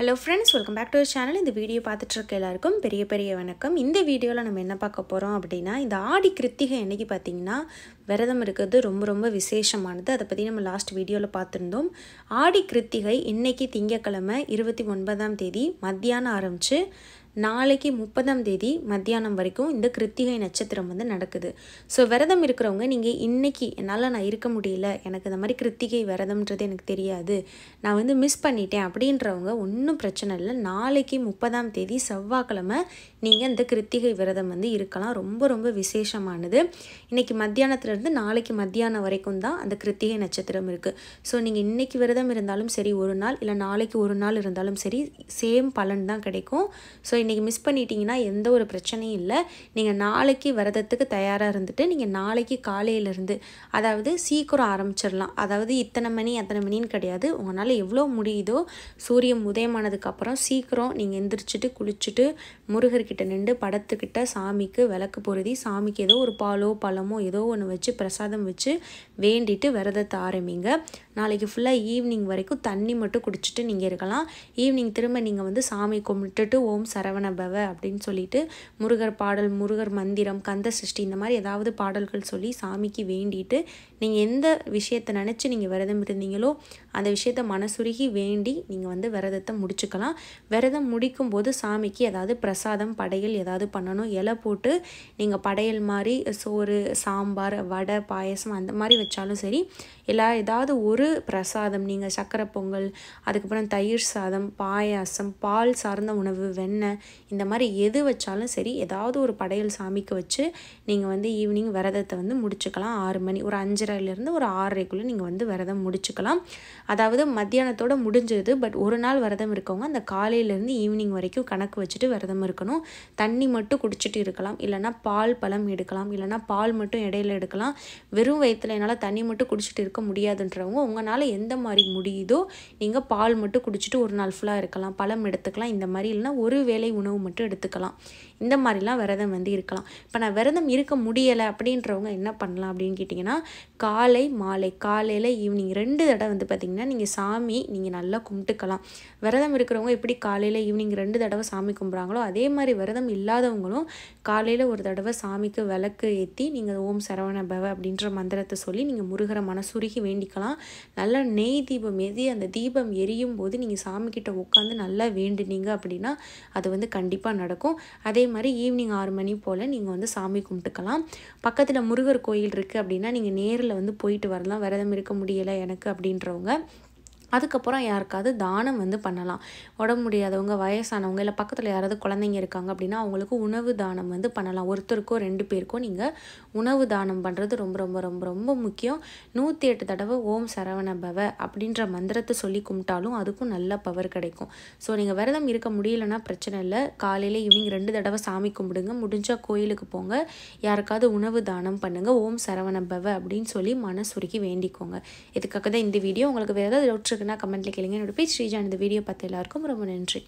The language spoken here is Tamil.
hello friends welcome back to channel இந்த வீடியோ பார்த்துட்ருக்க எல்லாருக்கும் பெரிய பெரிய வணக்கம் இந்த வீடியோவில் நம்ம என்ன பார்க்க போகிறோம் அப்படின்னா இந்த ஆடி கிருத்திகை என்னைக்கு பார்த்தீங்கன்னா விரதம் இருக்கிறது ரொம்ப ரொம்ப விசேஷமானது அதை பற்றி நம்ம லாஸ்ட் வீடியோவில் பார்த்துருந்தோம் ஆடி கிருத்திகை இன்றைக்கி திங்கக்கிழமை இருபத்தி ஒன்பதாம் தேதி மத்தியானம் ஆரம்பித்து நாளைக்கு முப்பதாம் தேதி மத்தியானம் வரைக்கும் இந்த கிருத்திகை நட்சத்திரம் வந்து நடக்குது ஸோ விரதம் இருக்கிறவங்க நீங்கள் இன்றைக்கி என்னால் நான் இருக்க முடியல எனக்கு இந்த மாதிரி கிருத்திகை விரதம்ன்றது எனக்கு தெரியாது நான் வந்து மிஸ் பண்ணிட்டேன் அப்படின்றவங்க ஒன்றும் பிரச்சனை இல்லை நாளைக்கு முப்பதாம் தேதி செவ்வாய்க்கிழமை நீங்கள் இந்த கிருத்திகை விரதம் வந்து இருக்கலாம் ரொம்ப ரொம்ப விசேஷமானது இன்றைக்கி மத்தியானத்துலேருந்து நாளைக்கு மத்தியானம் வரைக்கும் தான் அந்த கிருத்திகை நட்சத்திரம் இருக்குது ஸோ நீங்கள் இன்றைக்கி விரதம் இருந்தாலும் சரி ஒரு நாள் இல்லை நாளைக்கு ஒரு நாள் இருந்தாலும் சரி சேம் பலன் தான் கிடைக்கும் ஸோ இன்றைக்கி மிஸ் பண்ணிட்டீங்கன்னா எந்த ஒரு பிரச்சனையும் இல்லை நீங்கள் நாளைக்கு விரதத்துக்கு தயாராக இருந்துட்டு நீங்கள் நாளைக்கு காலையிலேருந்து அதாவது சீக்கிரம் ஆரம்பிச்சிடலாம் அதாவது இத்தனை மணி அத்தனை மணின்னு கிடையாது உங்களால் எவ்வளோ முடியுதோ சூரியன் உதயமானதுக்கப்புறம் சீக்கிரம் நீங்கள் எந்திரிச்சிட்டு குளிச்சுட்டு முருகர்கிட்ட நின்று படத்துக்கிட்ட சாமிக்கு விளக்கு பொருதி சாமிக்கு ஏதோ ஒரு பாலோ பழமோ ஏதோ ஒன்று வச்சு பிரசாதம் வச்சு வேண்டிட்டு விரதத்தை ஆரம்பிங்க நாளைக்கு ஃபுல்லாக ஈவினிங் வரைக்கும் தண்ணி மட்டும் குடிச்சிட்டு நீங்கள் இருக்கலாம் ஈவினிங் திரும்ப நீங்கள் வந்து சாமி கும்பிட்டுட்டு ஓம் சரவண சரவண பவ அப்படின்னு சொல்லிட்டு முருகர் பாடல் முருகர் மந்திரம் கந்த சிருஷ்டி இந்த மாதிரி ஏதாவது பாடல்கள் சொல்லி சாமிக்கு வேண்டிட்டு நீங்கள் எந்த விஷயத்தை நினச்சி நீங்கள் விரதம் இருந்தீங்களோ அந்த விஷயத்த மனசுருகி வேண்டி நீங்கள் வந்து விரதத்தை முடிச்சுக்கலாம் விரதம் முடிக்கும்போது சாமிக்கு ஏதாவது பிரசாதம் படையல் ஏதாவது பண்ணணும் இலை போட்டு நீங்கள் படையல் மாதிரி சோறு சாம்பார் வடை பாயசம் அந்த மாதிரி வச்சாலும் சரி எல்லா ஏதாவது ஒரு பிரசாதம் நீங்கள் சக்கரை பொங்கல் அதுக்கப்புறம் தயிர் சாதம் பாயாசம் பால் சார்ந்த உணவு வெண்ணெய் இந்த மாதிரி எது வச்சாலும் சரி ஏதாவது ஒரு படையல் சாமிக்கு வச்சு நீங்கள் வந்து ஈவினிங் விரதத்தை வந்து முடிச்சுக்கலாம் ஆறு மணி ஒரு அஞ்சரைலேருந்து ஒரு ஆறரைக்குள்ளே நீங்கள் வந்து விரதம் முடிச்சுக்கலாம் அதாவது மத்தியானத்தோடு முடிஞ்சது பட் ஒரு நாள் விரதம் இருக்கவங்க அந்த காலையிலேருந்து ஈவினிங் வரைக்கும் கணக்கு வச்சுட்டு விரதம் இருக்கணும் தண்ணி மட்டும் குடிச்சிட்டு இருக்கலாம் இல்லைனா பால் பழம் எடுக்கலாம் இல்லைனா பால் மட்டும் இடையில எடுக்கலாம் வெறும் வயிற்றில் என்னால் தண்ணி மட்டும் குடிச்சிட்டு இருக்க முடியாதுன்றவங்க உங்களால் எந்த மாதிரி முடியுதோ நீங்கள் பால் மட்டும் குடிச்சிட்டு ஒரு நாள் ஃபுல்லாக இருக்கலாம் பழம் எடுத்துக்கலாம் இந்த மாதிரி இல்லைனா ஒரு வேலை காலை உணவு மட்டும் எடுத்துக்கலாம் இந்த மாதிரிலாம் விரதம் வந்து இருக்கலாம் இப்போ நான் விரதம் இருக்க முடியலை அப்படின்றவங்க என்ன பண்ணலாம் அப்படின்னு கேட்டிங்கன்னா காலை மாலை காலையில் ஈவினிங் ரெண்டு தடவை வந்து பார்த்திங்கன்னா நீங்கள் சாமி நீங்கள் நல்லா கும்பிட்டுக்கலாம் விரதம் இருக்கிறவங்க எப்படி காலையில் ஈவினிங் ரெண்டு தடவை சாமி கும்பிட்றாங்களோ அதே மாதிரி விரதம் இல்லாதவங்களும் காலையில் ஒரு தடவை சாமிக்கு விளக்கு ஏற்றி நீங்கள் ஓம் சரவண பவ அப்படின்ற மந்திரத்தை சொல்லி நீங்கள் முருகரை மனசுருகி வேண்டிக்கலாம் நல்லா நெய் தீபம் எதி அந்த தீபம் எரியும் போது நீங்கள் சாமிக்கிட்ட உட்காந்து நல்லா வேண்டுனீங்க அப்படின்னா அது வந்து கண்டிப்பாக நடக்கும் அதே மாதிரி ஈவினிங் ஆறு மணி போல் நீங்கள் வந்து சாமி கும்பிட்டுக்கலாம் பக்கத்தில் முருகர் கோயில் இருக்குது அப்படின்னா நீங்கள் நேரில் வந்து போயிட்டு வரலாம் விரதம் இருக்க முடியலை எனக்கு அப்படின்றவங்க அதுக்கப்புறம் யாருக்காவது தானம் வந்து பண்ணலாம் உடம்பு முடியாதவங்க வயசானவங்க இல்லை பக்கத்தில் யாராவது குழந்தைங்க இருக்காங்க அப்படின்னா அவங்களுக்கு உணவு தானம் வந்து பண்ணலாம் ஒருத்தருக்கோ ரெண்டு பேருக்கோ நீங்கள் உணவு தானம் பண்ணுறது ரொம்ப ரொம்ப ரொம்ப ரொம்ப முக்கியம் நூற்றி எட்டு தடவை ஓம் சரவண பவ அப்படின்ற மந்திரத்தை சொல்லி கும்பிட்டாலும் அதுக்கும் நல்ல பவர் கிடைக்கும் ஸோ நீங்கள் விரதம் இருக்க முடியலன்னா பிரச்சனை இல்லை காலையில் ஈவினிங் ரெண்டு தடவை சாமி கும்பிடுங்க முடிஞ்சால் கோயிலுக்கு போங்க யாருக்காவது உணவு தானம் பண்ணுங்கள் ஓம் சரவண பவ அப்படின்னு சொல்லி மனசுருக்கி வேண்டிக்கோங்க இதுக்காக தான் இந்த வீடியோ உங்களுக்கு வேறு ஏதாவது பிடிச்சிருக்குன்னா கமெண்ட்டில் கேளுங்க என்னோடய பேஜ் ஸ்ரீஜா இந்த வீடியோ பார்த்த எல்லாருக்கும் ரொம்ப நன்றி